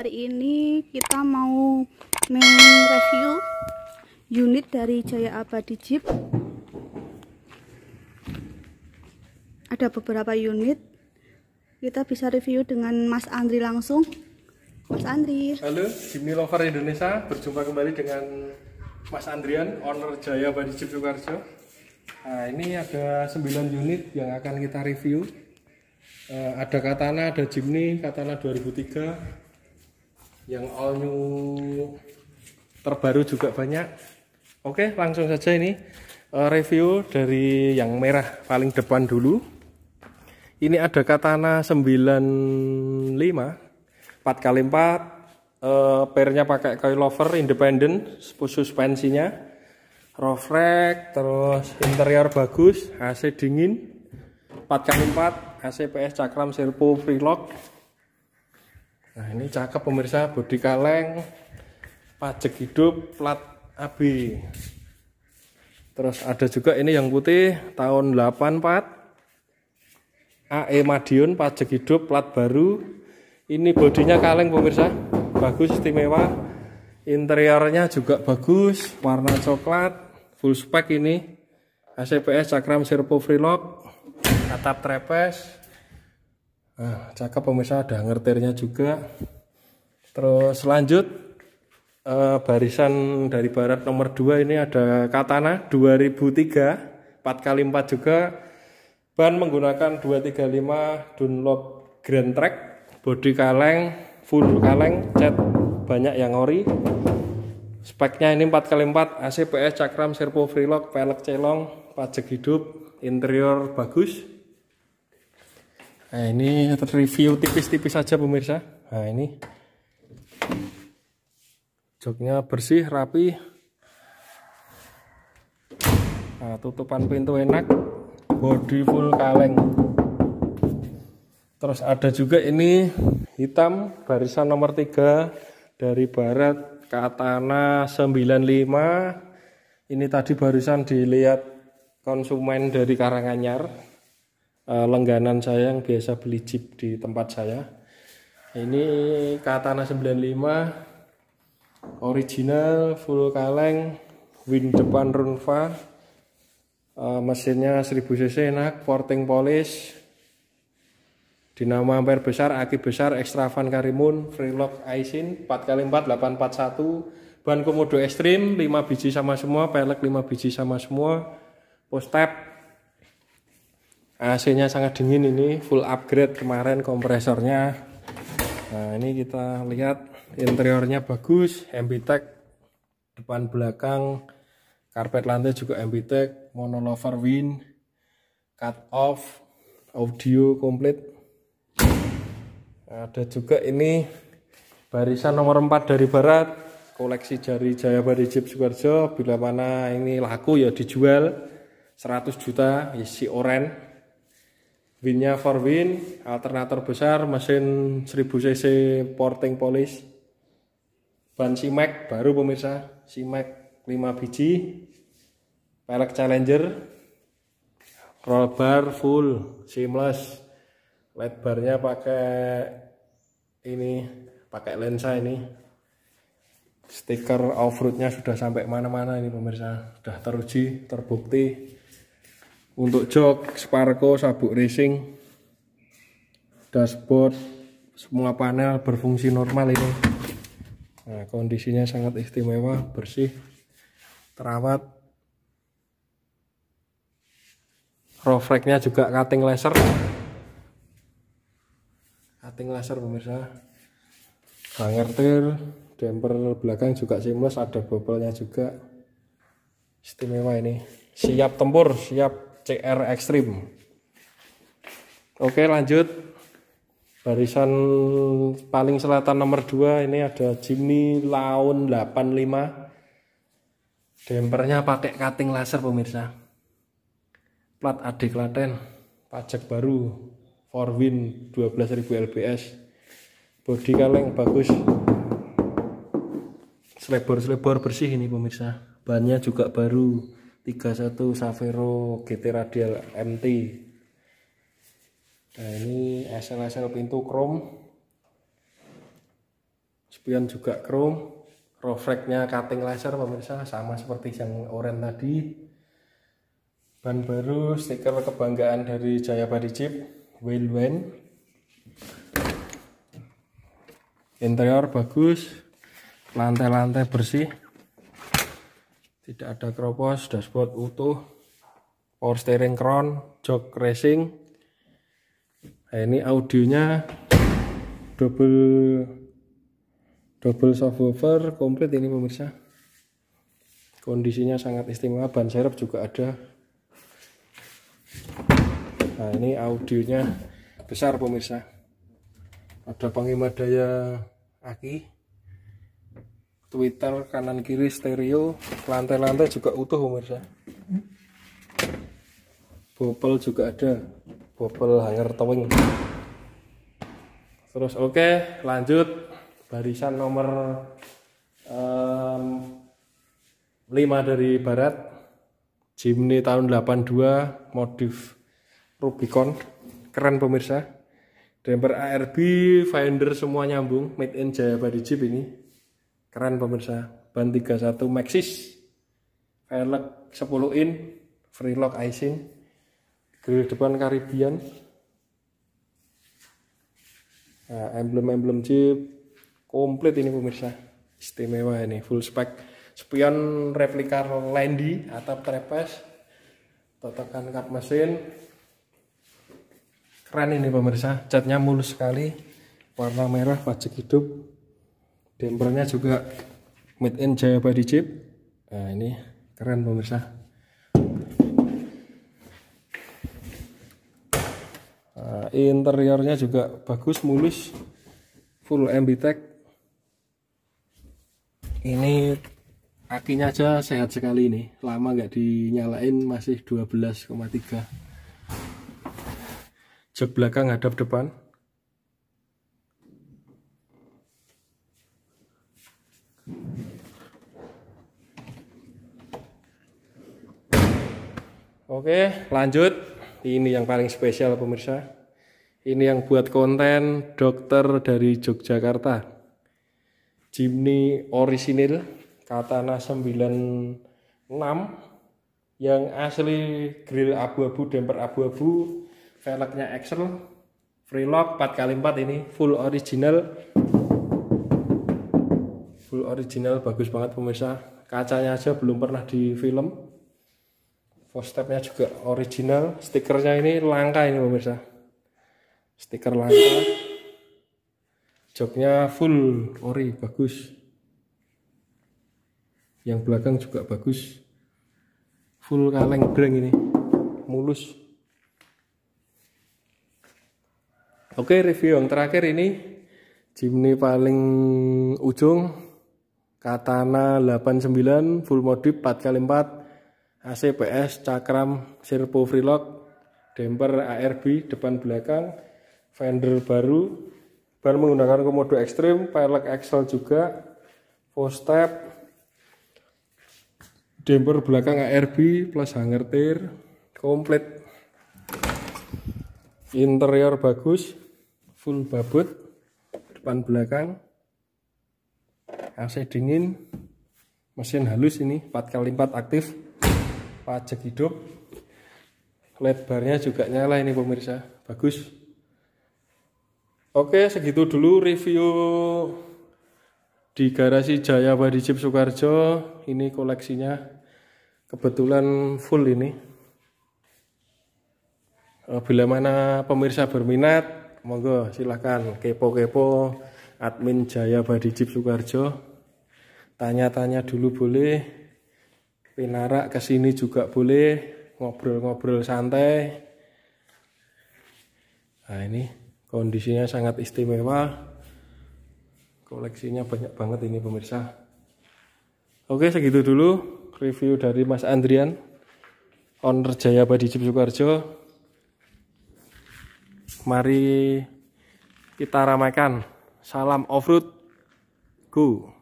hari ini kita mau mereview unit dari Jaya Abadi Jeep ada beberapa unit kita bisa review dengan Mas Andri langsung Mas Andri Halo, Jimny Lover Indonesia berjumpa kembali dengan Mas Andrian, owner Jaya Abadi Jeep Sukarjo nah ini ada 9 unit yang akan kita review Uh, ada Katana, ada Jimny, Katana 2003, yang all new terbaru juga banyak oke langsung saja ini eh, review dari yang merah paling depan dulu ini ada katana 95 4x4 eh, pernya pakai coilover independent independen suspensinya roof rack terus interior bagus AC dingin 4x4 AC PS cakram servo free lock Nah ini cakep pemirsa bodi kaleng pajak hidup plat AB terus ada juga ini yang putih tahun 84 AE Madiun pajak hidup plat baru ini bodinya kaleng pemirsa bagus istimewa interiornya juga bagus warna coklat full spec ini ACPS cakram servo freelock atap trepes Nah, cakep pemirsa ada ngertirnya juga. Terus lanjut uh, barisan dari barat nomor 2 ini ada Katana 2003 4x4 juga. Ban menggunakan 235 Dunlop Grand Track, bodi kaleng, full kaleng, cat banyak yang ori. Speknya ini 4x4, ACPS cakram, servo freelock, pelek celong, pajak hidup, interior bagus Nah, ini review tipis-tipis saja -tipis pemirsa. Nah, ini joknya bersih, rapi. Nah, tutupan pintu enak, body full kaleng. Terus ada juga ini hitam barisan nomor 3 dari barat Katana 95. Ini tadi barusan dilihat konsumen dari Karanganyar uh, saya yang biasa beli chip di tempat saya. Ini Katana 95 original full kaleng, wind depan Runfa. Uh, mesinnya 1000 cc enak, porting polish. Dinamo ampere besar, aki besar, extra van karimun, freelock aisin 4x4 841, ban komodo ekstrim 5 biji sama semua, pelek 5 biji sama semua, post tab AC-nya sangat dingin ini full upgrade kemarin kompresornya nah ini kita lihat interiornya bagus MBTEC depan belakang karpet lantai juga MBTEC monolover win cut off audio komplit ada juga ini barisan nomor 4 dari barat koleksi jari Jaya Bari Jeep Sukarjo, bila mana ini laku ya dijual 100 juta isi ya oren Winnya 4 win, alternator besar, mesin 1000 cc porting polish. Ban Mac baru pemirsa, Mac 5 biji. Pelek Challenger. Roll bar full seamless. LED barnya pakai ini, pakai lensa ini. Stiker off-roadnya sudah sampai mana-mana ini pemirsa, sudah teruji, terbukti untuk jok, sparko, sabuk racing, dashboard, semua panel berfungsi normal ini. Nah, kondisinya sangat istimewa, bersih, terawat. Rofreknya juga cutting laser. Cutting laser pemirsa. Banger tail, damper belakang juga seamless, ada bobolnya juga. Istimewa ini. Siap tempur, siap CR Extreme oke lanjut barisan paling selatan nomor 2 ini ada Jimny Laun 85 Dempernya pakai cutting laser pemirsa plat AD Klaten pajak baru 4 win 12.000 lbs body kaleng bagus selebor-selebor bersih ini pemirsa bannya juga baru 31 Savero GT Radial MT nah ini SL-SL pintu chrome spion juga chrome refleksnya cutting laser pemirsa sama seperti yang oranye tadi ban baru stiker kebanggaan dari Jaya Body Jeep wheel interior bagus lantai-lantai bersih tidak ada kropos dashboard utuh power steering crown jok racing nah, ini audionya double double subwoofer komplit ini pemirsa kondisinya sangat istimewa ban serep juga ada nah ini audionya besar pemirsa ada pengimat daya aki Twitter kanan kiri stereo lantai-lantai juga utuh pemirsa bopel juga ada bopel hanger towing terus oke okay, lanjut barisan nomor um, 5 dari barat Jimny tahun 82 modif Rubicon keren pemirsa damper ARB finder semua nyambung made in Jaya Badi Jeep ini keren pemirsa ban 31 Maxis velg 10 in free lock icing grill depan Caribbean nah, emblem-emblem Jeep komplit ini pemirsa istimewa ini full spec spion replika Landy atap trepes totokan kap mesin keren ini pemirsa catnya mulus sekali warna merah pajak hidup Dampernya juga made in Jaya Body chip, Nah, ini keren pemirsa. Nah, interiornya juga bagus, mulus, full Tech. Ini akinya aja sehat sekali ini. Lama nggak dinyalain masih 12,3. Jok belakang hadap depan. Oke, lanjut. Ini yang paling spesial pemirsa. Ini yang buat konten dokter dari Yogyakarta. Jimny orisinil Katana 96 yang asli grill abu-abu, damper abu-abu, velgnya Excel, Lock 4x4 ini full original. Full original bagus banget pemirsa. Kacanya aja belum pernah di film Postepnya juga original. Stikernya ini langka ini pemirsa. Stiker langka. Joknya full ori bagus. Yang belakang juga bagus. Full kaleng breng ini. Mulus. Oke, review yang terakhir ini Jimny paling ujung Katana 89 full modif 4x4 ACPS, cakram, servo freelock, damper ARB depan belakang, fender baru, ban menggunakan komodo ekstrim, pelek axle juga, four step, damper belakang ARB plus hanger tir, komplit. Interior bagus, full babut, depan belakang, AC dingin, mesin halus ini 4x4 aktif pajak hidup led juga nyala ini pemirsa bagus oke segitu dulu review di garasi Jaya Body Jeep Soekarjo ini koleksinya kebetulan full ini eh, bila mana pemirsa berminat monggo silahkan kepo-kepo admin Jaya Body Jeep Soekarjo tanya-tanya dulu boleh Pinarak ke sini juga boleh ngobrol-ngobrol santai. Nah, ini kondisinya sangat istimewa. Koleksinya banyak banget ini pemirsa. Oke, segitu dulu review dari Mas Andrian owner Jayabadi Jeep Sukarjo. Mari kita ramaikan. Salam offroad. Go.